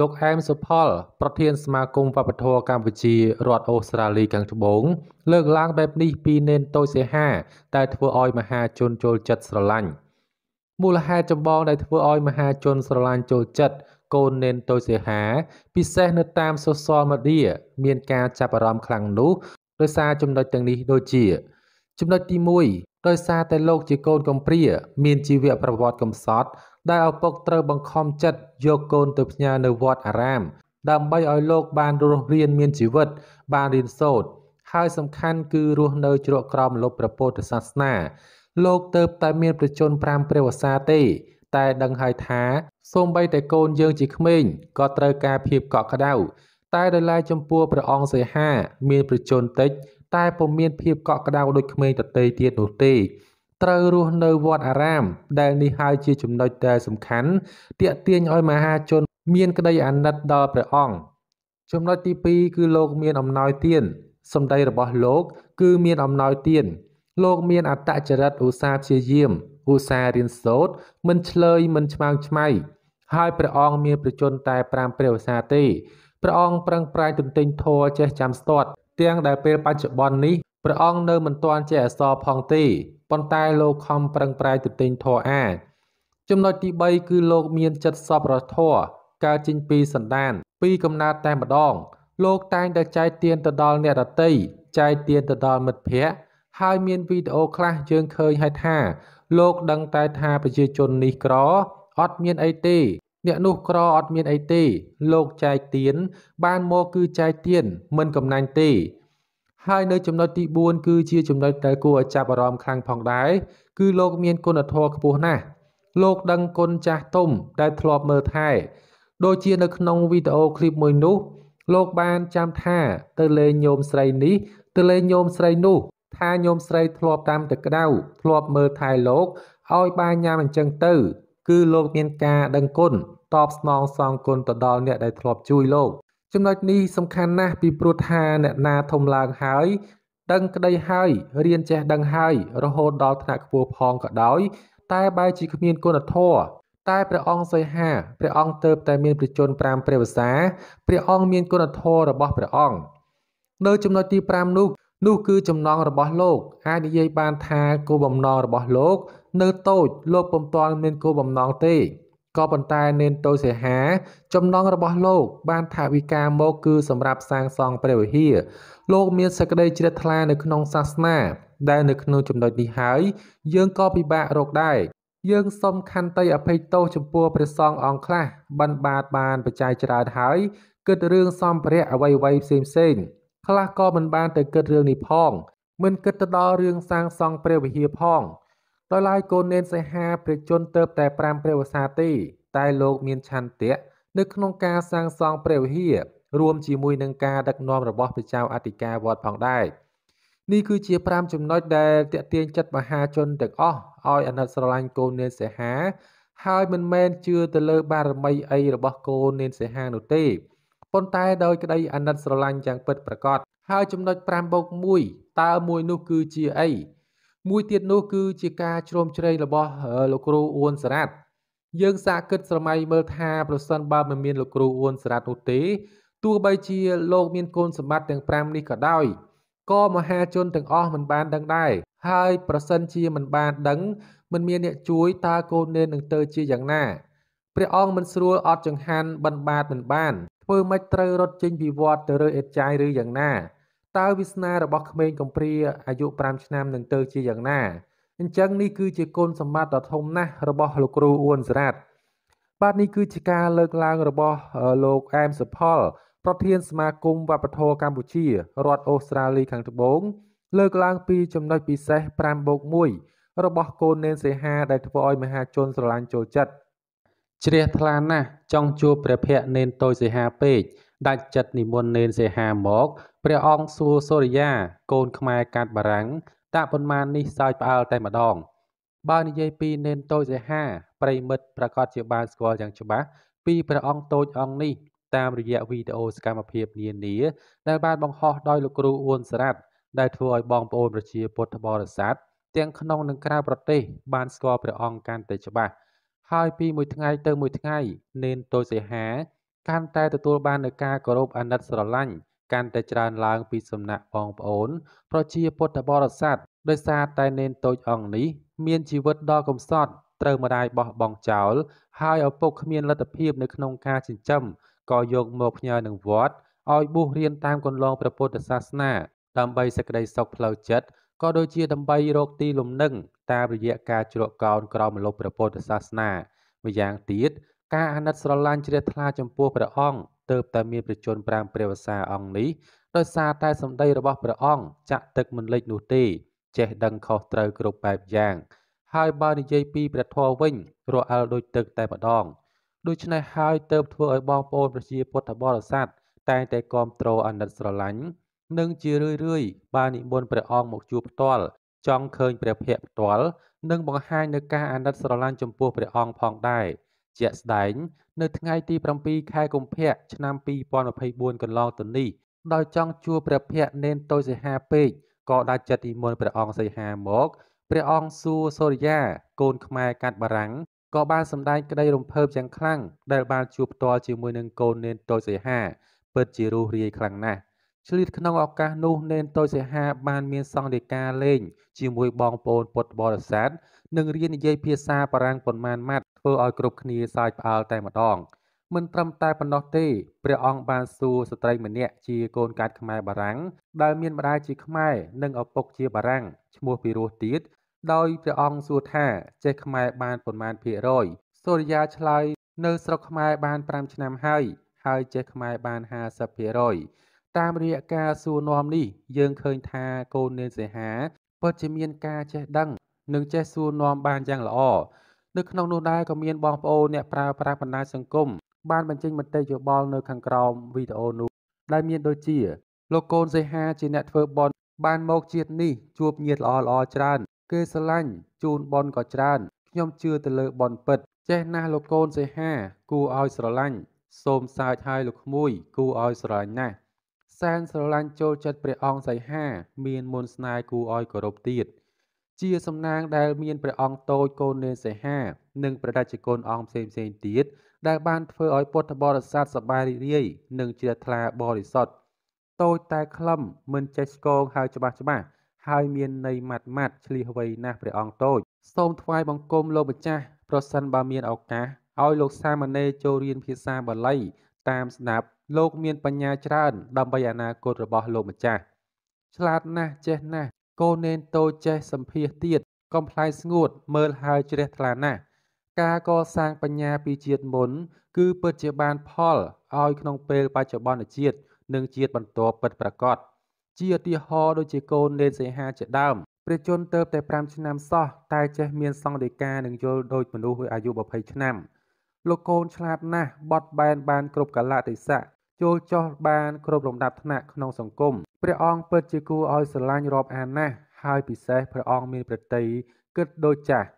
លោកអែមសុផលប្រធាន សមាគមវប្បធម៌កម្ពុជារដ្ឋអូស្ត្រាលីខាងត្បូងលើកឡើងបែបនេះពីនេនតូចសេហាតែធ្វើឲ្យមហាជនចូលចិត្តស្រឡាញ់មូលហេតុចម្បងដែលធ្វើឲ្យមហាជនស្រឡាញ់ចូលចិត្តកូននេនតូចសេហា ពិសេសនៅតាម social media មានការចាប់អារម្មណ៍ខ្លាំងនោះដោយសារចំណុចទាំងនេះដូចជា ចំណុចទី1ដោយសារតែលោកជាកូនកំព្រា មានជីវប្រវត្តិកំសត់ដែលឪពុកត្រូវបង្ខំចិត្តយកកូនទៅផ្ញើនៅវត្តអារាម ដើម្បីឲ្យលោកបានរស់រៀនមានជីវិតបានរៀនសូត្រហើយសំខាន់គឺរស់នៅជ្រកក្រោមលប់ព្រះពុទ្ធសាសនា លោកទៅ តែមានប្រជជន5ព្រះវសាទេ តែ ដឹងហើយថាសូម្បីតែកូនយើងជាក្មេងក៏ត្រូវការភាពកក់ក្ដៅតែដោយឡែកចំពោះព្រះអង្គសីហាមាន ប្រជជនតិចតែពុំមានភាពកក់ក្ដៅដូចក្មេងតន្ត្រីទៀតនោះទេត្រូវរស់នៅវត្តអារាម ដែលនេះហើយជាចំណុចដែលសំខាន់ ទាក់ទាញឲ្យមហាជន មានក្តីអាណិតដល់ព្រះអង្គចំណុចទី2គឺលោកមានអំណោយទានសម្ដីរបស់លោក គឺមានអំណោយទានលោកមានអត្តចរិតឧស្សាហ៍ព្យាយាមឧស្សាហ៍រៀនសូត្រមិនឆ្លើយមិនឆ្មើងឆ្មៃហើយព្រះអង្គមានប្រជញ្ញតែ5ព្រះវសាទេព្រះអង្គប្រឹងប្រែងទន្ទិញធัวចេះចាំស្ទាត់ទាំងដែលពេលបច្ចុប្បន្ននេះព្រះអង្គនៅមិនទាន់ចេះអសរផងទេប៉ុន្តែលោកខំប្រឹងប្រែងទៅទិញធរអា ចំណុចទី3គឺលោកមានចិត្តសប្បុរសធម៌កើតចេញពីសន្តាន ពីកំណើតតែម្ដង លោកតែងតែចែកទានទៅដល់អ្នកដតីចែកទានទៅដល់មិត្តភ័ក្តិហើយមានវីដេអូខ្លះយើងឃើញហើយថា លោកដឹងតែថាប្រជាជននេះក្រអត់មានអីទេអ្នកនោះក្រអត់មានអីទេលោកចែកទានបានមកគឺចែកទានមិនកំណាញ់ទេហើយនៅចំណុចទី4គឺជាចំណុចដែលគួរឲ្យចាប់អារម្មណ៍ខ្លាំងផងដែរគឺលោក មានគុណធម៌ខ្ពស់ណាស់លោកដឹងគុណចាស់ទុំដែលធ្លាប់មើលថែដូចជា នៅក្នុងវីដេអូឃ្លីបមួយនោះ លោកបានចាំថាទៅលេងញោមស្រីនេះទៅលេងញោមស្រីនោះ ថាញោមស្រីធ្លាប់តាមទឹកក្តៅធ្លាប់មើលថែលោកឲ្យបានញ៉ាំអញ្ចឹងទៅ គឺលោកមានការដឹងគុណតបស្នងសងគុណទៅដល់អ្នកដែលធ្លាប់ជួយលោកចំណុចនេះសំខាន់ណាស់ពីព្រោះថាអ្នកណាធំឡើងហើយ ដឹងក្តីហើយរៀនចេះដឹងហើយរហូតដល់ថ្នាក់ខ្ពស់ផងក៏ដោយ តែបែរជាគ្មានគុណធម៌តែព្រះអង្គសីហាព្រះអង្គទៅតែមានព្រះជន្ម5ព្រះវស្សាព្រះអង្គមានគុណធម៌របស់ព្រះអង្គនៅចំណុចទី5នោះនោះគឺចំណងរបស់លោកអាចនិយាយបានថាគោលបំណងរបស់លោកនៅតូច លោកពុំទាន់មានគោលបំណងទេក៏ប៉ុន្តែនេនតូសេហា ចំណងរបស់លោក បានថាវិការមកគឺ សម្រាប់សាងសង់ព្រះវិហារលោក មានសេចក្តីជ្រះថ្លានៅក្នុងសាសនាដែល នៅក្នុងចំណុចនេះហើយ យើងក៏ពិបាករកដែរយើងសូមខន្តីអភ័យទោសចំពោះព្រះសង្ឃអង្គខ្លះបានបាទបានបច្ច័យច្រើនហើយគិតរឿងសម្ភារៈអ្វីៗផ្សេងផ្សេងខ្លះក៏មិនបានទៅគិតរឿងនេះផង មិនគិតទៅដល់រឿងសាងសង់ព្រះវិហារផងដោយឡែកកូននេនសីហាព្រះជន្មទៅតែ5ព្រះវស្សាទេតែលោកមានឆន្ទៈនៅក្នុងការសាងសង់ព្រះវិហាររួមជាមួយនឹងការដឹកនាំរបស់ព្រះចៅអធិការវត្តផងដែរនេះគឺជា5ចំណុចដែលតាក់ទាញចិត្តមហាជនទាំងអស់ឲ្យអាណិតស្រឡាញ់កូននេនសីហាហើយមិនមែនជឿទៅលើ បារមីអីរបស់កូននេនសីហានោះទេប៉ុន្តែដោយក្តីអាណិតស្រឡាញ់យ៉ាងពិតប្រាកដហើយចំណុច5បូក1តើមួយនោះគឺជាអីមួយទៀតនោះគឺជាការជ្រោមជ្រែងរបស់លោកគ្រូអួនសារ៉ាត់យើងសាកគិតស្រមៃមើលថាប្រសិនបើមិនមានលោកគ្រូអួនសារ៉ាត់នោះទេទោះបីជាលោកមានគុណសម្បត្តិទាំង5នេះក៏ដោយក៏មហាជនទាំងអស់មិនបានដឹងដែរហើយប្រសិនជាមិនបានដឹងមិនមានអ្នកជួយតើកូននេននឹងទៅជាយ៉ាងណាព្រះអង្គមិនស្រួលអត់ចង្ហាន់បិណ្ឌបាតមិនបានធ្វើម៉េចត្រូវរត់ចេញពីវត្តទៅរើអេតចាយឬយ៉ាងណាតើវាសនារបស់ក្មេងកំព្រាអាយុ5ឆ្នាំនឹងទៅជាយ៉ាងណា អញ្ចឹងនេះគឺជាគុណសម្បត្តិដ៏ធំណាស់របស់ លោកគ្រូអ៊ុនសរ៉ាត់បាទនេះគឺជាការលើកឡើងរបស់លោកអែមសុផលប្រធាន សមាគមវប្បធម៌កម្ពុជា រដ្ឋអូស្ត្រាលីខាងត្បូងលើកឡើង ពី ចំណុចពិសេស5បូក1របស់កូននេនសេហាដែលធ្វើឲ្យមហាជន ស្រឡាញ់ចូលចិត្ត។ជ្រះថ្លាណាស់ចង់ជួបព្រះភ័ក្ត្រនេនតូចសីហាពេកដាច់ចិត្តនិមន្តនេនសីហាមកព្រះអង្គសួរសូរិយាកូនខ្មែរកាត់បារាំងតាប៉ុន្មាននេះសើចផ្អើលតែម្ដងបើនិយាយពីនេនតូចសីហាប្រិមិត្តប្រកាសជាបានស្គាល់យ៉ាងច្បាស់ពីព្រះអង្គតូចអង្គនេះតាមរយៈវីដេអូសកម្មភាពនានាដែលបានបង្ហោះដោយលោកគ្រូអ៊ុនសារ៉ាត់ដែលធ្វើឲ្យបងប្អូនប្រជាពុទ្ធបរិស័ទទាំងក្នុងនិងក្រៅប្រទេសបានស្គាល់ព្រះអង្គកាន់តែច្បាស់។ហើយពីមួយថ្ងៃទៅមួយថ្ងៃនេនតូចសីហាកាន់តែទទួលបាននូវការគោរពអាណិតស្រឡាញ់កាន់តែច្រើនឡើងពីសំណាក់បងប្អូនប្រជាពុទ្ធបរិស័ទដោយសារតែនេនតូចអង្គនេះមានជីវិតដ៏កំសត់ត្រូវម្ដាយបោះបង់ចោលហើយឪពុកគ្មានលទ្ធភាពនៅក្នុងការចិញ្ចឹមក៏យកមកផ្ញើនឹងវត្តឲ្យបួសរៀនតាមគន្លងព្រះពុទ្ធសាសនាដើម្បីសេចក្តីសុខផ្លូវចិត្តក៏ដូចជាដើម្បីរកទីលំនឹងតាមរយៈការជ្រកកោនក្រោមម្លប់ព្រះពុទ្ធសាសនាម្យ៉ាងទៀតការអាណិតស្រឡាញ់ជ្រះថ្លាចំពោះព្រះអង្គទើបតែមានប្រជជន5ព្រះវសាអង្គនេះដោយសារតែសម្ដីរបស់ព្រះអង្គចាក់ទឹកមិនលេចនោះទេចេះដឹងខុសត្រូវគ្រប់បែបយ៉ាងហើយបើនិយាយពីព្រះធម៌វិញរអិលដូចទឹកតែម្ដងដូច្នេះហើយទើបធ្វើឲ្យបងប្អូនប្រជាពុទ្ធបរិស័ទតែងតែគាំទ្រអាណិតស្រឡាញ់និងជារឿយរឿយបាននិមន្តព្រះអង្គមកជួបផ្ទាល់ចង់ឃើញ ព្រះភ័ក្ត្រផ្ទាល់និងបង្ហាញនូវការអាណិតស្រឡាញ់ចំពោះព្រះអង្គផងដែរជាក់ស្ដែងនៅថ្ងៃទី7ខែកុម្ភៈឆ្នាំ2024កន្លងទៅនេះដោយចង់ជួបព្រះភ័ក្ត្រនេនតូចសិហាពេកក៏ដាច់ចិត្តនិមន្តព្រះអង្គសិហាមកព្រះអង្គសួរសូរិយា កូនខ្មែរកាត់បារាំងក៏បានសម្ដែងក្តីរំភើបយ៉ាងខ្លាំងដែលបានជួបផ្ទាល់ជាមួយនឹងកូននេនតូចសិហាពិតជារស់រាយខ្លាំងណាស់ឆ្លៀតក្នុងឱកាសនោះនេនតូចសិហា បានមានសង្ឃដីកាលេងជាមួយបងប្អូនពុទ្ធបរិស័ទនិងរៀននិយាយភាសាបារាំងប៉ុន្មានម៉ាត់ធ្វើឲ្យគ្រប់គ្នាសើចផ្អើលតែម្ដង មិនត្រឹមតែប៉ុណ្ណោះទេ ព្រះអង្គបានសួរស្ត្រីម្នាក់ជាកូនកាត់ខ្មែរបារាំងដែលមានម្ដាយជាខ្មែរនិងឪពុកជាបារាំងឈ្មោះពិរោះទៀតដោយព្រះអង្គសួរថាចេះខ្មែរបានប៉ុន្មានភាគរយសូរិយាឆ្លើយនៅស្រុកខ្មែរបាន5ឆ្នាំហើយ ហើយចេះខ្មែរបាន50%តាមរយៈការសួរនាំនេះយើងឃើញថាកូននាងសីហាពិតជាមានការចេះដឹង និងចេះសួរនាំបានយ៉ាងល្អនៅក្នុងនោះដែរក៏មានបងប្អូនអ្នកប្រើប្រាស់បណ្ដាញសង្គមបានបញ្ចេញមតិយោបល់នៅខាងក្រោមវីដេអូនោះដែលមានដូចជាលោកកូនសីហាជាអ្នកធ្វើបនបានមកជាតិនេះជួបញាតិល្អល្អច្រើនគេស្រឡាញ់ជូនបនក៏ច្រើនខ្ញុំជឿទៅលើបនពិត ចេះណាស់លោកកូនសីហាគួរឲ្យស្រឡាញ់ សូមសើចឲ្យលោកក្មួយគួរឲ្យស្រឡាញ់ណាស់សែនស្រឡាញ់ចូលចិត្តព្រះអង្គសីហាមានមន្តស្នេហ៍គួរឲ្យគោរពទៀត ជាសំណាងដែលមានព្រះអង្គតូចកូននេនសីហា និងព្រះរាជកូនអង្គផ្សេងផ្សេងទៀតដែល បានធ្វើឲ្យពុទ្ធបរិស័ទសប្បាយរីករាយ និងជ្រះថ្លាបរិសុទ្ធតូចតែខ្លឹមមិនចេះស្គងហើយច្បាស់ច្បាស់ហើយមាននៃម៉ាត់ម៉ាត់ឆ្លៀសវៃណាស់ព្រះអង្គតូចសូមថ្វាយបង្គំលោកម្ចាស់ ប្រសិនបើមានឱកាសឲ្យលោកសាមណេរចូលរៀនភាសាបាលីតាមស្ដាប់លោកមានបញ្ញាច្រើនដើម្បីអនាគតរបស់លោកម្ចាស់ឆ្លាតណាស់ចេះណាស់កូននេនតូចចេះសម្ភាសទៀតកំផ្លែស្ងួតមើលហើយជ្រះថ្លាណាស់ការកសាងបញ្ញាពីជាតិមុនគឺពិតជាបានផលឲ្យក្នុងពេលបច្ចុប្បន្នជាតិនិងជាតិបន្តពិតប្រកបជាឧទាហរណ៍ដូចជាកូននេនសីហាជាដើមព្រះជន្មទៅ តែ5ឆ្នាំសោះតែចេះមានសង្ឃដីកានឹងយល់ដូចមនុស្សអាយុ20ឆ្នាំលោកកូនឆ្លាតណាស់បត់បែនបាន គ្រប់កលៈទេសៈចូលចោះបានគ្រប់លំដាប់ថ្នាក់ក្នុងសង្គមព្រះអង្គពិតជាគួរឲ្យស្រឡាញ់រាប់អានណាស់ហើយពិសេសព្រះអង្គមានប្រតិយគិតដូចចាស់